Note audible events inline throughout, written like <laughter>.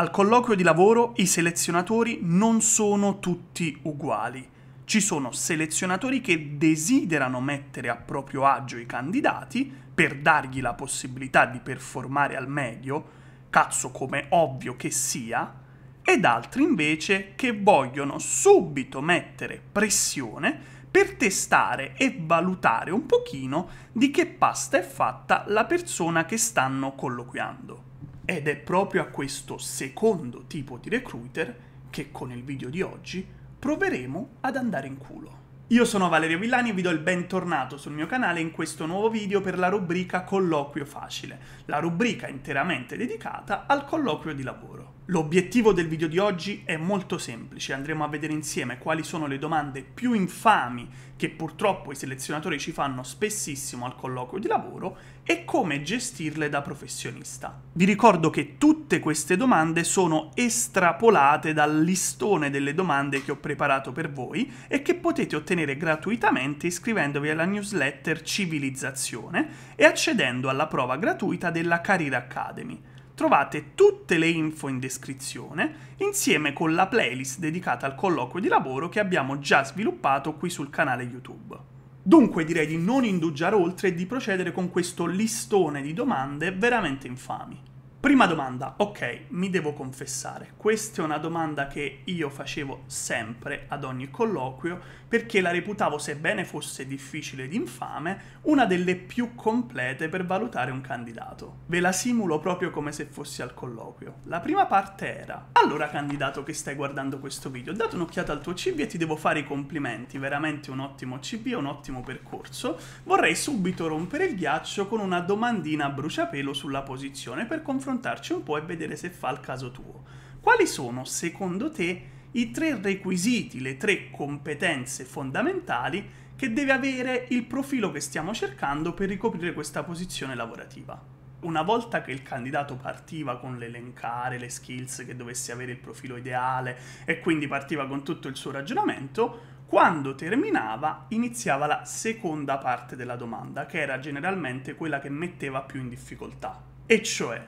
Al colloquio di lavoro i selezionatori non sono tutti uguali. Ci sono selezionatori che desiderano mettere a proprio agio i candidati per dargli la possibilità di performare al meglio, cazzo come ovvio che sia, ed altri invece che vogliono subito mettere pressione per testare e valutare un pochino di che pasta è fatta la persona che stanno colloquiando. Ed è proprio a questo secondo tipo di recruiter che con il video di oggi proveremo ad andare in culo. Io sono Valerio Villani e vi do il bentornato sul mio canale in questo nuovo video per la rubrica Colloquio Facile, la rubrica interamente dedicata al colloquio di lavoro. L'obiettivo del video di oggi è molto semplice, andremo a vedere insieme quali sono le domande più infami che purtroppo i selezionatori ci fanno spessissimo al colloquio di lavoro e come gestirle da professionista. Vi ricordo che tutte queste domande sono estrapolate dal listone delle domande che ho preparato per voi e che potete ottenere gratuitamente iscrivendovi alla newsletter Civilizzazione e accedendo alla prova gratuita della Career Academy. Trovate tutte le info in descrizione insieme con la playlist dedicata al colloquio di lavoro che abbiamo già sviluppato qui sul canale YouTube. Dunque direi di non indugiare oltre e di procedere con questo listone di domande veramente infami. Prima domanda, ok, mi devo confessare, questa è una domanda che io facevo sempre ad ogni colloquio perché la reputavo, sebbene fosse difficile ed infame, una delle più complete per valutare un candidato. Ve la simulo proprio come se fossi al colloquio. La prima parte era, allora candidato che stai guardando questo video, date un'occhiata al tuo CV e ti devo fare i complimenti, veramente un ottimo CV, un ottimo percorso, vorrei subito rompere il ghiaccio con una domandina a bruciapelo sulla posizione per confrontare confrontarci un po' e vedere se fa il caso tuo. Quali sono, secondo te, i tre requisiti, le tre competenze fondamentali che deve avere il profilo che stiamo cercando per ricoprire questa posizione lavorativa? Una volta che il candidato partiva con l'elencare le skills che dovesse avere il profilo ideale e quindi partiva con tutto il suo ragionamento, quando terminava iniziava la seconda parte della domanda, che era generalmente quella che metteva più in difficoltà. E cioè,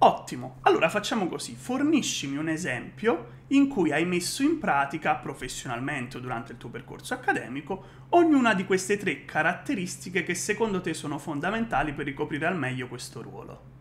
Ottimo, allora facciamo così, forniscimi un esempio in cui hai messo in pratica professionalmente o durante il tuo percorso accademico ognuna di queste tre caratteristiche che secondo te sono fondamentali per ricoprire al meglio questo ruolo.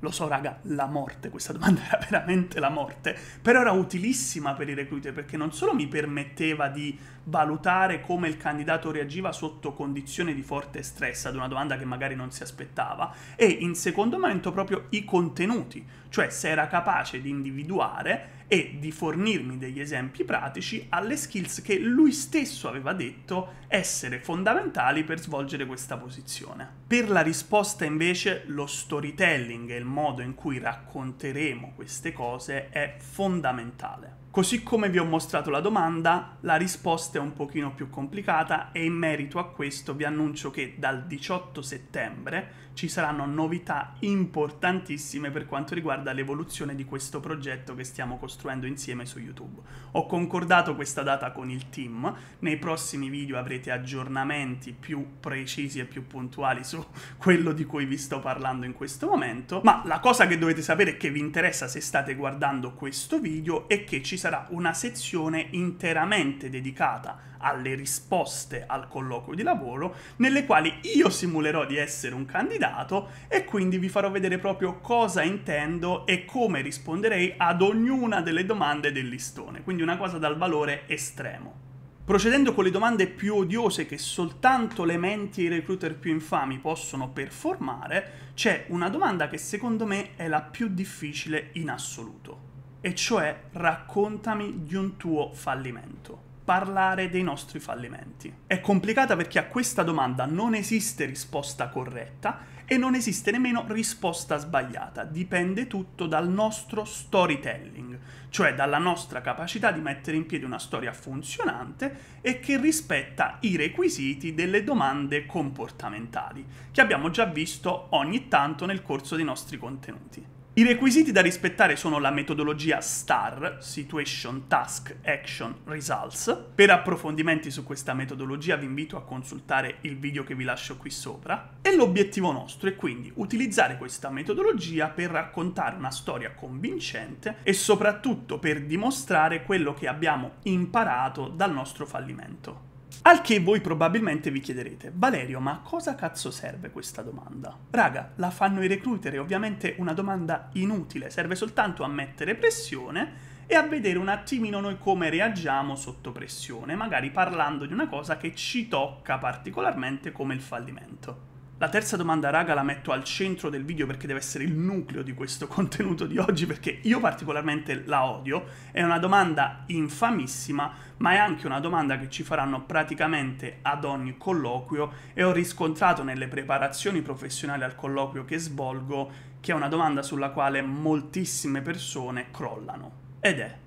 Lo so, raga, la morte, questa domanda era veramente la morte, però era utilissima per i recluti perché non solo mi permetteva di valutare come il candidato reagiva sotto condizioni di forte stress ad una domanda che magari non si aspettava, e in secondo momento proprio i contenuti, cioè se era capace di individuare e di fornirmi degli esempi pratici alle skills che lui stesso aveva detto essere fondamentali per svolgere questa posizione. Per la risposta invece lo storytelling e il modo in cui racconteremo queste cose è fondamentale. Così come vi ho mostrato la domanda, la risposta è un pochino più complicata e in merito a questo vi annuncio che dal 18 settembre ci saranno novità importantissime per quanto riguarda l'evoluzione di questo progetto che stiamo costruendo insieme su YouTube. Ho concordato questa data con il team, nei prossimi video avrete aggiornamenti più precisi e più puntuali su <laughs> quello di cui vi sto parlando in questo momento, ma la cosa che dovete sapere che vi interessa se state guardando questo video è che ci sarà una sezione interamente dedicata alle risposte al colloquio di lavoro, nelle quali io simulerò di essere un candidato e quindi vi farò vedere proprio cosa intendo e come risponderei ad ognuna delle domande del listone, quindi una cosa dal valore estremo. Procedendo con le domande più odiose che soltanto le menti e i recruiter più infami possono performare, c'è una domanda che secondo me è la più difficile in assoluto, e cioè raccontami di un tuo fallimento parlare dei nostri fallimenti. È complicata perché a questa domanda non esiste risposta corretta e non esiste nemmeno risposta sbagliata, dipende tutto dal nostro storytelling, cioè dalla nostra capacità di mettere in piedi una storia funzionante e che rispetta i requisiti delle domande comportamentali, che abbiamo già visto ogni tanto nel corso dei nostri contenuti. I requisiti da rispettare sono la metodologia STAR, Situation, Task, Action, Results. Per approfondimenti su questa metodologia vi invito a consultare il video che vi lascio qui sopra. E l'obiettivo nostro è quindi utilizzare questa metodologia per raccontare una storia convincente e soprattutto per dimostrare quello che abbiamo imparato dal nostro fallimento. Al che voi probabilmente vi chiederete, Valerio, ma a cosa cazzo serve questa domanda? Raga, la fanno i recruiter, è ovviamente una domanda inutile, serve soltanto a mettere pressione e a vedere un attimino noi come reagiamo sotto pressione, magari parlando di una cosa che ci tocca particolarmente come il fallimento. La terza domanda, raga, la metto al centro del video perché deve essere il nucleo di questo <laughs> contenuto di oggi, perché io particolarmente la odio. È una domanda infamissima, ma è anche una domanda che ci faranno praticamente ad ogni colloquio e ho riscontrato nelle preparazioni professionali al colloquio che svolgo che è una domanda sulla quale moltissime persone crollano. Ed è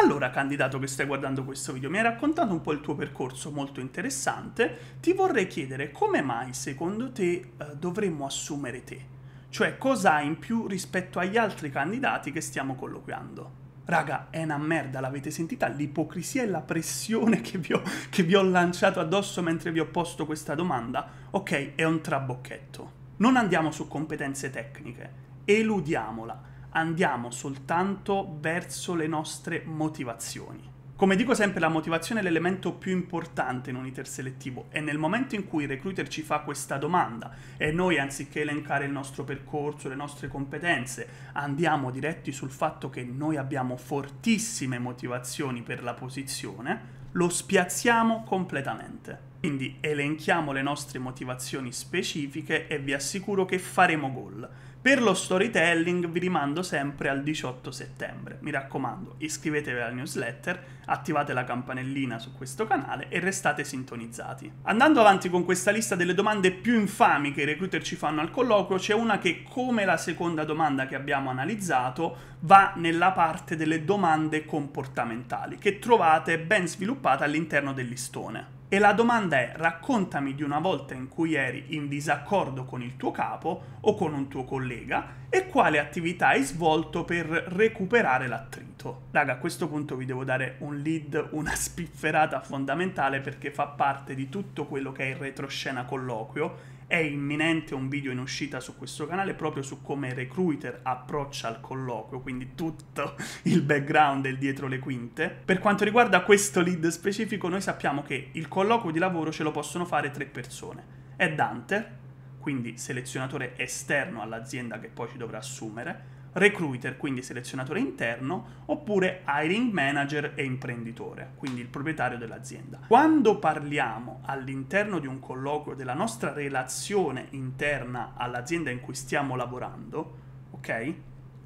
allora, candidato che stai guardando questo video, mi hai raccontato un po' il tuo percorso molto interessante, ti vorrei chiedere come mai secondo te eh, dovremmo assumere te? Cioè cosa hai in più rispetto agli altri candidati che stiamo colloquiando? Raga, è una merda, l'avete sentita? L'ipocrisia e la pressione <laughs> che vi, ho, che vi ho lanciato addosso mentre vi ho posto questa domanda? Ok, è un trabocchetto. Non andiamo su competenze tecniche, eludiamola andiamo soltanto verso le nostre motivazioni. Come dico sempre, la motivazione è l'elemento più importante in un iter selettivo e nel momento in cui il recruiter ci fa questa domanda e noi anziché elencare il nostro percorso, le nostre competenze, andiamo diretti sul fatto che noi abbiamo fortissime motivazioni per la posizione, lo spiazziamo completamente. Quindi elenchiamo le nostre motivazioni specifiche e vi assicuro che faremo gol. Per lo storytelling vi rimando sempre al 18 settembre. Mi raccomando, iscrivetevi alla newsletter, attivate la campanellina su questo canale e restate sintonizzati. Andando avanti con questa lista delle domande più infami che i recruiter ci fanno al colloquio, c'è una che, come la seconda domanda che abbiamo analizzato, va nella parte delle domande comportamentali, che trovate ben sviluppata all'interno del listone. E la domanda è raccontami di una volta in cui eri in disaccordo con il tuo capo o con un tuo collega e quale attività hai svolto per recuperare l'attrito. Raga, a questo punto vi devo dare un lead, una spifferata fondamentale perché fa parte di tutto quello che è il retroscena colloquio è imminente un video in uscita su questo canale proprio su come Recruiter approccia al colloquio, quindi tutto <laughs> il background e il dietro le quinte. Per quanto riguarda questo lead specifico, noi sappiamo che il colloquio di lavoro ce lo possono fare tre persone. È Dante, quindi selezionatore esterno all'azienda che poi ci dovrà assumere, recruiter, quindi selezionatore interno, oppure hiring manager e imprenditore, quindi il proprietario dell'azienda. Quando parliamo all'interno di un colloquio della nostra relazione interna all'azienda in cui stiamo lavorando, ok?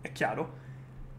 È chiaro?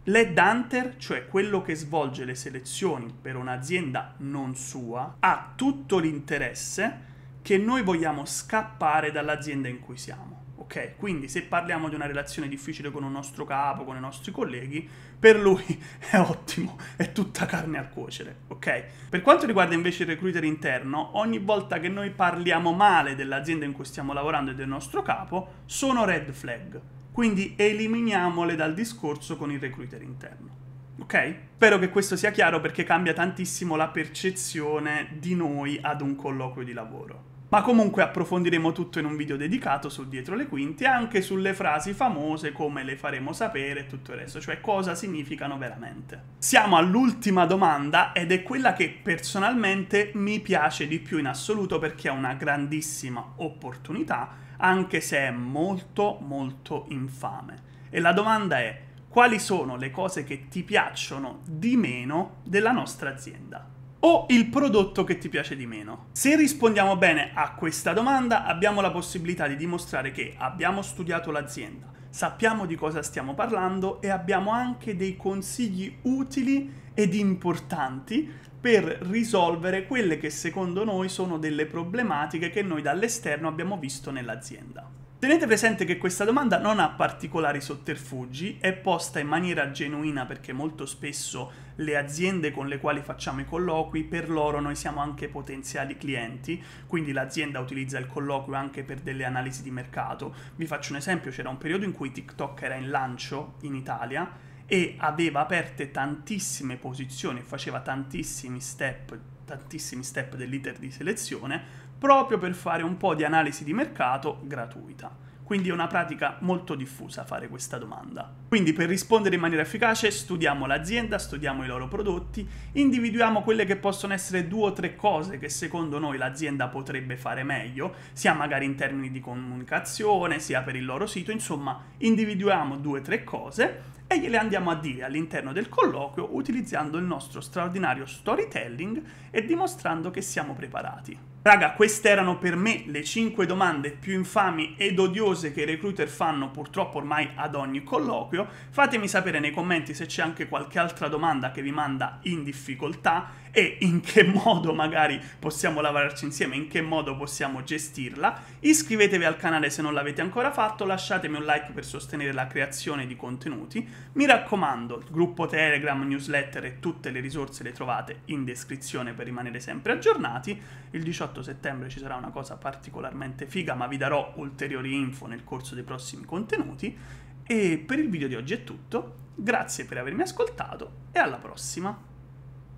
L'ed hunter, cioè quello che svolge le selezioni per un'azienda non sua, ha tutto l'interesse che noi vogliamo scappare dall'azienda in cui siamo. Ok, quindi se parliamo di una relazione difficile con un nostro capo, con i nostri colleghi, per lui <laughs> è ottimo, è tutta carne al cuocere, ok? Per quanto riguarda invece il recruiter interno, ogni volta che noi parliamo male dell'azienda in cui stiamo lavorando e del nostro capo, sono red flag. Quindi eliminiamole dal discorso con il recruiter interno. Ok? Spero che questo sia chiaro perché cambia tantissimo la percezione di noi ad un colloquio di lavoro ma comunque approfondiremo tutto in un video dedicato su Dietro le Quinte, e anche sulle frasi famose, come le faremo sapere e tutto il resto, cioè cosa significano veramente. Siamo all'ultima domanda ed è quella che personalmente mi piace di più in assoluto perché è una grandissima opportunità, anche se è molto molto infame. E la domanda è, quali sono le cose che ti piacciono di meno della nostra azienda? o il prodotto che ti piace di meno? Se rispondiamo bene a questa domanda abbiamo la possibilità di dimostrare che abbiamo studiato l'azienda, sappiamo di cosa stiamo parlando e abbiamo anche dei consigli utili ed importanti per risolvere quelle che secondo noi sono delle problematiche che noi dall'esterno abbiamo visto nell'azienda. Tenete presente che questa domanda non ha particolari sotterfugi, è posta in maniera genuina perché molto spesso le aziende con le quali facciamo i colloqui, per loro noi siamo anche potenziali clienti, quindi l'azienda utilizza il colloquio anche per delle analisi di mercato. Vi faccio un esempio, c'era un periodo in cui TikTok era in lancio in Italia e aveva aperte tantissime posizioni, faceva tantissimi step tantissimi step dell'iter di selezione, proprio per fare un po' di analisi di mercato gratuita. Quindi è una pratica molto diffusa fare questa domanda. Quindi per rispondere in maniera efficace studiamo l'azienda, studiamo i loro prodotti, individuiamo quelle che possono essere due o tre cose che secondo noi l'azienda potrebbe fare meglio, sia magari in termini di comunicazione, sia per il loro sito, insomma individuiamo due o tre cose e gliele andiamo a dire all'interno del colloquio utilizzando il nostro straordinario storytelling e dimostrando che siamo preparati. Raga, queste erano per me le 5 domande più infami ed odiose che i recruiter fanno purtroppo ormai ad ogni colloquio. Fatemi sapere nei commenti se c'è anche qualche altra domanda che vi manda in difficoltà e in che <laughs> modo magari possiamo lavorarci insieme, in che modo possiamo gestirla. Iscrivetevi al canale se non l'avete ancora fatto, lasciatemi un like per sostenere la creazione di contenuti. Mi raccomando, gruppo Telegram, newsletter e tutte le risorse le trovate in descrizione per rimanere sempre aggiornati. Il 18 settembre ci sarà una cosa particolarmente figa, ma vi darò ulteriori info nel corso dei prossimi contenuti. E per il video di oggi è tutto, grazie per avermi ascoltato e alla prossima!